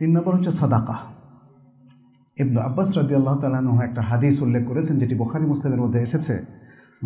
তিন নম্বর হচ্ছে সাদাকা ইবনু আব্বাস রাজি আল্লাহ তালাহ একটা হাদিস উল্লেখ করেছেন যেটি বোখারি মুসলিমের মধ্যে এসেছে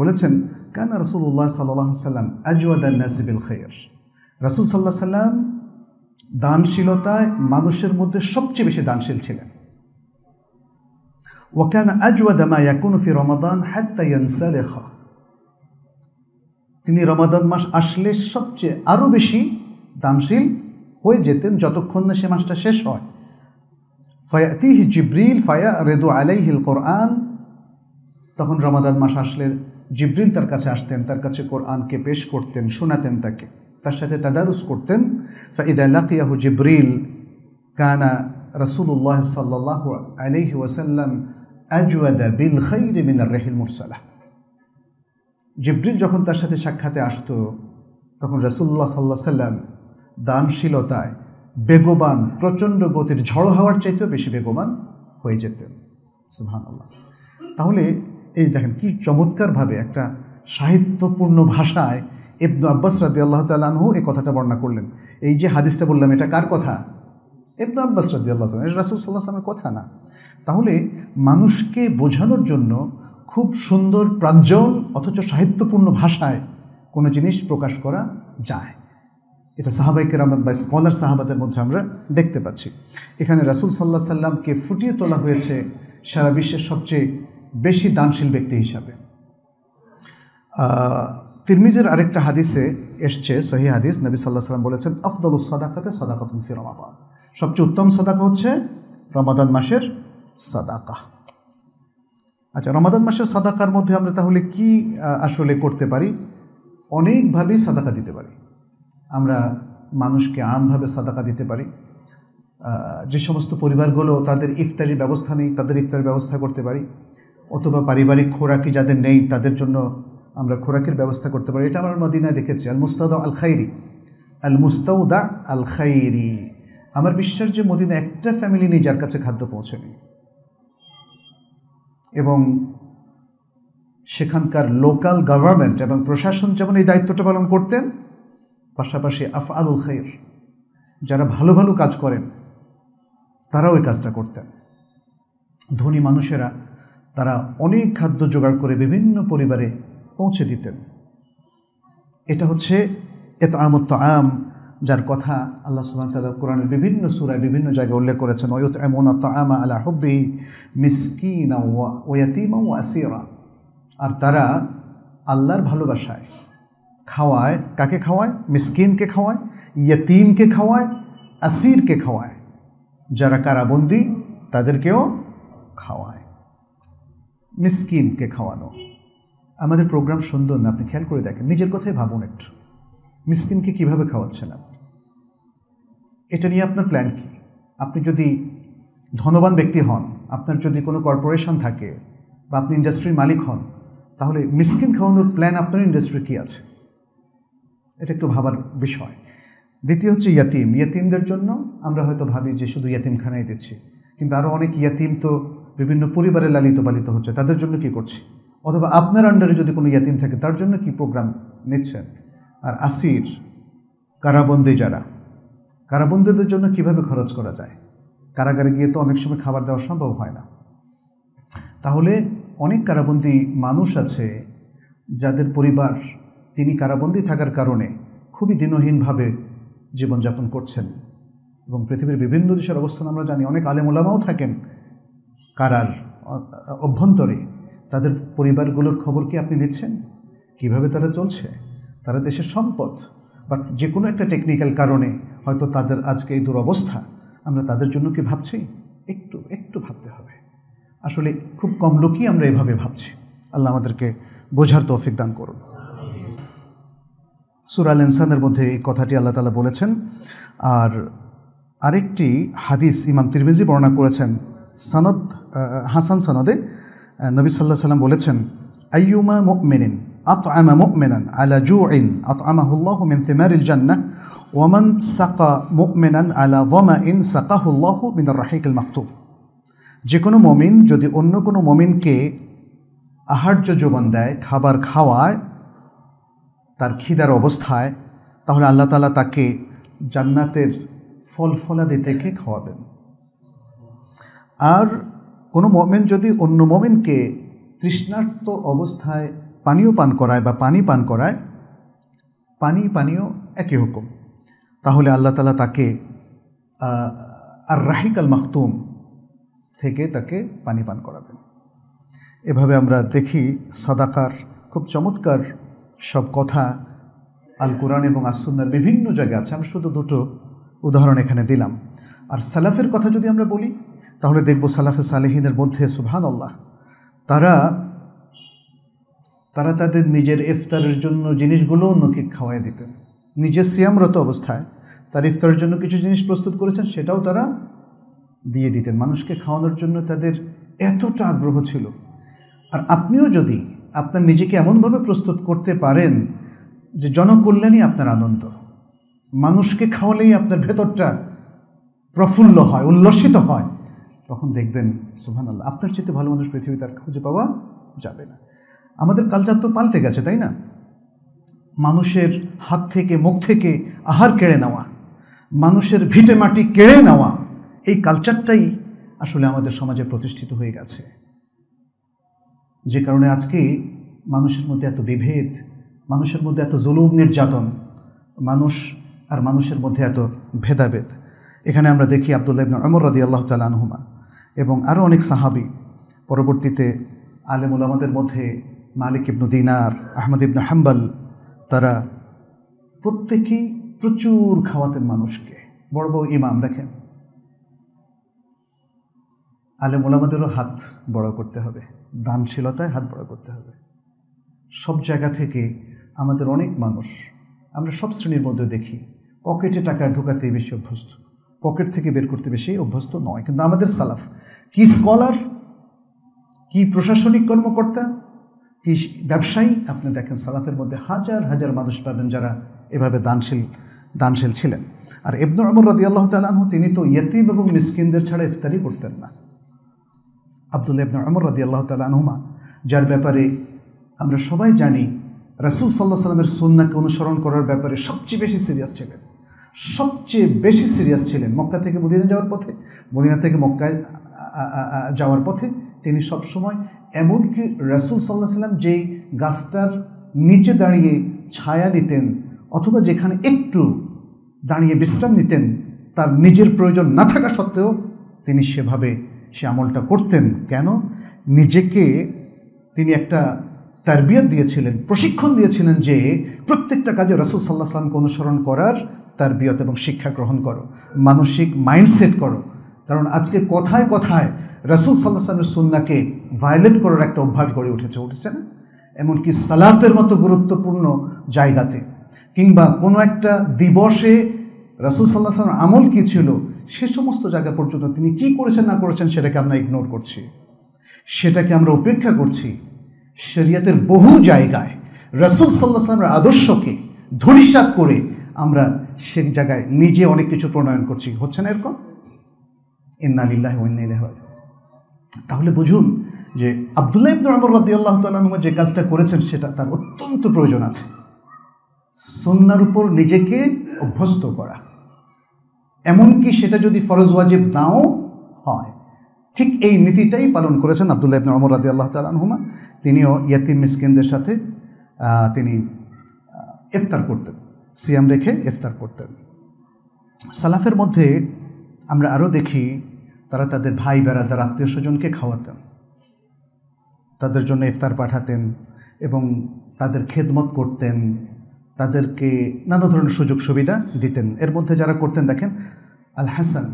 বলেছেন কান রসুল্লাহ সাল্লাহ সাল্লাম আজওয়াদান নাসিবিল খৈর রসুল সাল্লাহ সাল্লাম দানশীলতায় মানুষের মধ্যে সবচেয়ে বেশি দানশীল ছিলেন ওয়াকান আজওয়াদামা ফি রমাদান হাত্তাইয়ানসারেখ তিনি রমাদান মাস আসলে সবচেয়ে আরও বেশি দানশীল হয়ে যেতেন যতক্ষণ না সে মাসটা শেষ হয় ফায়াতিহ জিব্রিল ফায়া রেদু আলাইহিল কোরআন তখন রমাদান মাস আসলে জিব্রিল তার কাছে আসতেন তার কাছে কোরআনকে পেশ করতেন শোনাতেন তাকে তার সাথে তাদারুস করতেন ফাইদাল্লাকিয়াহু জিব্রিল কানা রসুল্লাহ সাল্লাহ আলহি ওয়াসাল্লাম আজুয়াদা বিল খৈর মিনার রেহিল মুরসালাহ জিব্রিল যখন তার সাথে সাক্ষাতে আসতো তখন রসুল্লাহ সাল্লাহ সাল্লাম দানশীলতায় বেগবান প্রচণ্ড গতির ঝড়ো হওয়ার চাইতেও বেশি বেগবান হয়ে যেতেন সুহান আল্লাহ তাহলে এই দেখেন কি চমৎকারভাবে একটা সাহিত্যপূর্ণ ভাষায় ইবনু আব্বাস রাদি আল্লাহ তালাহু এই কথাটা বর্ণনা করলেন এই যে হাদিসটা বললাম এটা কার কথা ইবনু আব্বাস রাদি আল্লাহ তাল রাসুল সাল্লাহামের কথা না তাহলে মানুষকে বোঝানোর জন্য খুব সুন্দর প্রাঞ্জল অথচ সাহিত্যপূর্ণ ভাষায় কোনো জিনিস প্রকাশ করা যায় এটা সাহাবাই কেরামত বা স্কলার সাহাবাদের মধ্যে আমরা দেখতে পাচ্ছি এখানে রাসুল সাল্লাহ সাল্লামকে ফুটিয়ে তোলা হয়েছে সারা বিশ্বের সবচেয়ে বেশি দানশীল ব্যক্তি হিসাবে তিরমিজের আরেকটা হাদিসে এসছে সহি হাদিস নবী সাল্লাহ সাল্লাম বলেছেন আফদল সদাকাতে সদাকাত ফি সবচেয়ে উত্তম সদাকা হচ্ছে রমাদান মাসের সাদাকা আচ্ছা রমাদান মাসের সাদাকার মধ্যে আমরা তাহলে কি আসলে করতে পারি অনেকভাবেই সাদাকা দিতে পারি আমরা মানুষকে আমভাবে সাদাকা দিতে পারি যে সমস্ত পরিবারগুলো তাদের ইফতারির ব্যবস্থা নেই তাদের ইফতারির ব্যবস্থা করতে পারি অথবা পারিবারিক খোরাকি যাদের নেই তাদের জন্য আমরা খোরাকের ব্যবস্থা করতে পারি এটা আমরা মদিনায় দেখেছি আল মুস্তাউদা আল খাইরি আল মুস্তাউদা আল খাইরি আমার বিশ্বাস যে মদিনা একটা ফ্যামিলি নেই যার কাছে খাদ্য পৌঁছেনি এবং সেখানকার লোকাল গভর্নমেন্ট এবং প্রশাসন যেমন এই দায়িত্বটা পালন করতেন পাশাপাশি আফ আলুল খাইর যারা ভালো ভালো কাজ করেন তারাও ওই কাজটা করতেন ধনী মানুষেরা তারা অনেক খাদ্য জোগাড় করে বিভিন্ন পরিবারে পৌঁছে দিতেন এটা হচ্ছে এত আমত আম যার কথা আল্লাহ সুবাহ তালা কোরআনের বিভিন্ন সুরায় বিভিন্ন জায়গায় উল্লেখ করেছেন অয়ত এমন আমা আলা হব্বি মিসকিনা ওয়াতিমা ওয়াসিরা আর তারা আল্লাহর ভালোবাসায় খাওয়ায় কাকে খাওয়ায় মিসকিনকে খাওয়ায় ইয়তিমকে খাওয়ায় আসিরকে খাওয়ায় যারা কারাবন্দি তাদেরকেও খাওয়ায় মিসকিনকে খাওয়ানো আমাদের প্রোগ্রাম সুন্দর না আপনি খেয়াল করে দেখেন নিজের কথাই ভাবুন একটু মিসকিনকে কিভাবে খাওয়াচ্ছেন আপনি এটা নিয়ে আপনার প্ল্যান কি আপনি যদি ধনবান ব্যক্তি হন আপনার যদি কোনো কর্পোরেশন থাকে বা আপনি ইন্ডাস্ট্রির মালিক হন তাহলে মিসকিন খাওয়ানোর প্ল্যান আপনার ইন্ডাস্ট্রি কী আছে এটা একটু ভাবার বিষয় দ্বিতীয় হচ্ছে ইয়াতিম ইয়াতিমদের জন্য আমরা হয়তো ভাবি যে শুধু ইয়াতিমখানায় দিচ্ছি কিন্তু আরও অনেক ইয়াতিম তো বিভিন্ন পরিবারে লালিত পালিত হচ্ছে তাদের জন্য কি করছি অথবা আপনার আন্ডারে যদি কোনো ইয়াতিম থাকে তার জন্য কি প্রোগ্রাম নিচ্ছেন আর আসির কারাবন্দি যারা কারাবন্দীদের জন্য কিভাবে খরচ করা যায় কারাগারে গিয়ে তো অনেক সময় খাবার দেওয়া সম্ভব হয় না তাহলে অনেক কারাবন্দী মানুষ আছে যাদের পরিবার তিনি কারাবন্দী থাকার কারণে খুবই দিনহীনভাবে জীবনযাপন করছেন এবং পৃথিবীর বিভিন্ন দেশের অবস্থান আমরা জানি অনেক ওলামাও থাকেন কারার অভ্যন্তরে তাদের পরিবারগুলোর খবর কি আপনি নিচ্ছেন কিভাবে তারা চলছে তারা দেশের সম্পদ বাট যে কোনো একটা টেকনিক্যাল কারণে হয়তো তাদের আজকে এই দুরবস্থা আমরা তাদের জন্য কি ভাবছি একটু একটু ভাবতে হবে আসলে খুব কম লোকই আমরা এভাবে ভাবছি আল্লাহ আমাদেরকে বোঝার তৌফিক দান করুন সুরাল ইনসানের মধ্যে এই কথাটি আল্লাহ তালা বলেছেন আর আরেকটি হাদিস ইমাম তিরমিজি বর্ণনা করেছেন সনদ হাসান সনদে নবী সাল্লাহ সাল্লাম বলেছেন আইয়ুমা মুকমেনিন আত আমা মুকমেনান আলা জু ইন আত আমাহুল্লাহ মিন তেমারিল জান্না ওয়ামান সাকা মুকমেনান আলা ওয়ামা ইন হুল্লাহ মিন রাহিকুল মাহতুব যে কোনো মমিন যদি অন্য কোনো মমিনকে আহার্য যোগান দেয় খাবার খাওয়ায় তার খিদার অবস্থায় তাহলে আল্লাহ তালা তাকে জান্নাতের ফল ফলাদি থেকে খাওয়াবেন আর কোনো মমেন যদি অন্য মমেনকে তৃষ্ণার্ত অবস্থায় পানীয় পান করায় বা পানি পান করায় পানি পানীয় একই হুকুম তাহলে আল্লাহ তালা তাকে আর রাহিক আল মাহতুম থেকে তাকে পানি পান করাবেন এভাবে আমরা দেখি সাদাকার খুব চমৎকার সব কথা আল কোরআন এবং আসুন্নার বিভিন্ন জায়গায় আছে আমি শুধু দুটো উদাহরণ এখানে দিলাম আর সালাফের কথা যদি আমরা বলি তাহলে দেখব সালাফে সালেহিনের মধ্যে সুবহান আল্লাহ তারা তারা তাদের নিজের ইফতারের জন্য জিনিসগুলো অন্যকে খাওয়াই দিতেন নিজের সিয়ামরত অবস্থায় তার ইফতারের জন্য কিছু জিনিস প্রস্তুত করেছেন সেটাও তারা দিয়ে দিতেন মানুষকে খাওয়ানোর জন্য তাদের এতটা আগ্রহ ছিল আর আপনিও যদি আপনার নিজেকে এমনভাবে প্রস্তুত করতে পারেন যে জনকল্যাণই আপনার আনন্দ মানুষকে খাওয়ালেই আপনার ভেতরটা প্রফুল্ল হয় উল্লসিত হয় তখন দেখবেন সুহান আল্লাহ আপনার চেয়ে ভালো মানুষ পৃথিবীতে আর খুঁজে পাওয়া যাবে না আমাদের কালচার তো পাল্টে গেছে তাই না মানুষের হাত থেকে মুখ থেকে আহার কেড়ে নেওয়া মানুষের ভিটে মাটি কেড়ে নেওয়া এই কালচারটাই আসলে আমাদের সমাজে প্রতিষ্ঠিত হয়ে গেছে যে কারণে আজকে মানুষের মধ্যে এত বিভেদ মানুষের মধ্যে এত জুলুম নির্যাতন মানুষ আর মানুষের মধ্যে এত ভেদাভেদ এখানে আমরা দেখি আবদুল্লাহ ইবন অমর রাদি আল্লাহ তালানহুমা এবং আরও অনেক সাহাবি পরবর্তীতে আলেম উলামাদের মধ্যে মালিক ইবনু দিনার আহমদ ইবনু হাম্বাল তারা প্রত্যেকেই প্রচুর খাওয়াতেন মানুষকে বড় বড় ইমাম দেখেন আলেম আমাদেরও হাত বড় করতে হবে দানশীলতায় হাত বড়া করতে হবে সব জায়গা থেকে আমাদের অনেক মানুষ আমরা সব শ্রেণীর মধ্যে দেখি পকেটে টাকা ঢুকাতে বেশি অভ্যস্ত পকেট থেকে বের করতে বেশি অভ্যস্ত নয় কিন্তু আমাদের সালাফ কি স্কলার কি প্রশাসনিক কর্মকর্তা কি ব্যবসায়ী আপনি দেখেন সালাফের মধ্যে হাজার হাজার মানুষ পাবেন যারা এভাবে দানশীল দানশীল ছিলেন আর ইবনু আমর রদি আল্লাহ তালাহ তিনি তো ইয়তিম এবং মিসকিনদের ছাড়া ইফতারি করতেন না আবদুল্লাহ ইবনা অমর রাদি আল্লাহ তালা যার ব্যাপারে আমরা সবাই জানি রাসুল সাল্লাহ সাল্লামের সুন্নাকে অনুসরণ করার ব্যাপারে সবচেয়ে বেশি সিরিয়াস ছিলেন সবচেয়ে বেশি সিরিয়াস ছিলেন মক্কা থেকে মদিনা যাওয়ার পথে মদিনা থেকে মক্কায় যাওয়ার পথে তিনি সবসময় এমনকি রাসুল সাল্লাহ সাল্লাম যেই গাছটার নিচে দাঁড়িয়ে ছায়া নিতেন অথবা যেখানে একটু দাঁড়িয়ে বিশ্রাম নিতেন তার নিজের প্রয়োজন না থাকা সত্ত্বেও তিনি সেভাবে সে আমলটা করতেন কেন নিজেকে তিনি একটা তারবিয়ত দিয়েছিলেন প্রশিক্ষণ দিয়েছিলেন যে প্রত্যেকটা কাজে রাসুল সাল্লাহ সাল্লামকে অনুসরণ করার তারবিয়ত এবং শিক্ষা গ্রহণ করো মানসিক মাইন্ডসেট করো কারণ আজকে কথায় কথায় রাসুল সাল্লাহ সাল্লামের সুন্নাকে ভায়োলেট করার একটা অভ্যাস গড়ে উঠেছে উঠেছে না এমনকি সালাতের মতো গুরুত্বপূর্ণ জায়গাতে কিংবা কোনো একটা দিবসে রাসুল সাল্লাহ সাল্লাম আমল কী ছিল সে সমস্ত জায়গা পর্যন্ত তিনি কি করেছেন না করেছেন সেটাকে আমরা ইগনোর করছি সেটাকে আমরা উপেক্ষা করছি শরিয়াতের বহু জায়গায় রসুল সাল্লাহামের আদর্শকে ধরিসাত করে আমরা সে জায়গায় নিজে অনেক কিছু প্রণয়ন করছি হচ্ছে না এরকম ইন্নালিল্লাহ ইন্নাইলাহ তাহলে বুঝুন যে আবদুল্লাহ ইবনুর আমর রাদি আল্লাহ তালুমা যে কাজটা করেছেন সেটা তার অত্যন্ত প্রয়োজন আছে সন্ন্যার উপর নিজেকে অভ্যস্ত করা এমনকি সেটা যদি ফরজ ওয়াজিব নাও হয় ঠিক এই নীতিটাই পালন করেছেন আবদুল্লাহ ইবনে অমর রাদি আল্লাহ তালহুমা তিনিও ইয়াতিম মিসকিনদের সাথে তিনি ইফতার করতেন সিয়াম রেখে ইফতার করতেন সালাফের মধ্যে আমরা আরও দেখি তারা তাদের ভাই বেড়াদার আত্মীয় স্বজনকে খাওয়াতেন তাদের জন্য ইফতার পাঠাতেন এবং তাদের খেদমত করতেন তাদেরকে নানা ধরনের সুযোগ সুবিধা দিতেন এর মধ্যে যারা করতেন দেখেন আল হাসান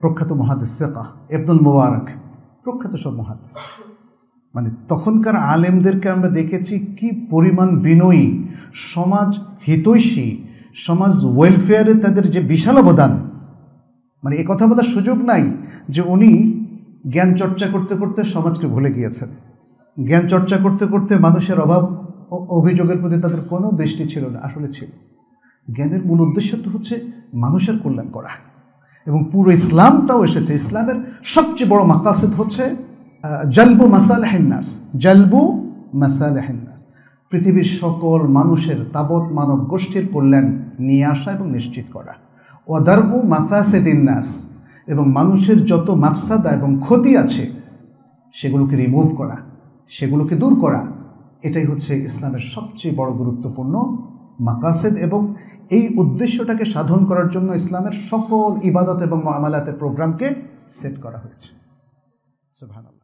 প্রখ্যাত মহাদেশ সেকা এবনুল মুবারক প্রখ্যাত সব মহাদেশ মানে তখনকার আলেমদেরকে আমরা দেখেছি কি পরিমাণ বিনয়ী সমাজ হিতৈষী সমাজ ওয়েলফেয়ারে তাদের যে বিশাল অবদান মানে এ কথা বলার সুযোগ নাই যে উনি জ্ঞান চর্চা করতে করতে সমাজকে ভুলে গিয়েছেন জ্ঞান চর্চা করতে করতে মানুষের অভাব অভিযোগের প্রতি তাদের কোনো দৃষ্টি ছিল না আসলে ছিল জ্ঞানের মূল উদ্দেশ্য তো হচ্ছে মানুষের কল্যাণ করা এবং পুরো ইসলামটাও এসেছে ইসলামের সবচেয়ে বড় মাকাসিদ হচ্ছে জালবু জলবু মাসাল হেন্নাস পৃথিবীর সকল মানুষের তাবৎ মানব গোষ্ঠীর কল্যাণ নিয়ে আসা এবং নিশ্চিত করা ওয়াদারবু মাফাসেদিন্নাস এবং মানুষের যত মাফসাদা এবং ক্ষতি আছে সেগুলোকে রিমুভ করা সেগুলোকে দূর করা এটাই হচ্ছে ইসলামের সবচেয়ে বড় গুরুত্বপূর্ণ মাকাসেদ এবং এই উদ্দেশ্যটাকে সাধন করার জন্য ইসলামের সকল ইবাদত এবং মামালাতের প্রোগ্রামকে সেট করা হয়েছে সুবহানাল্লাহ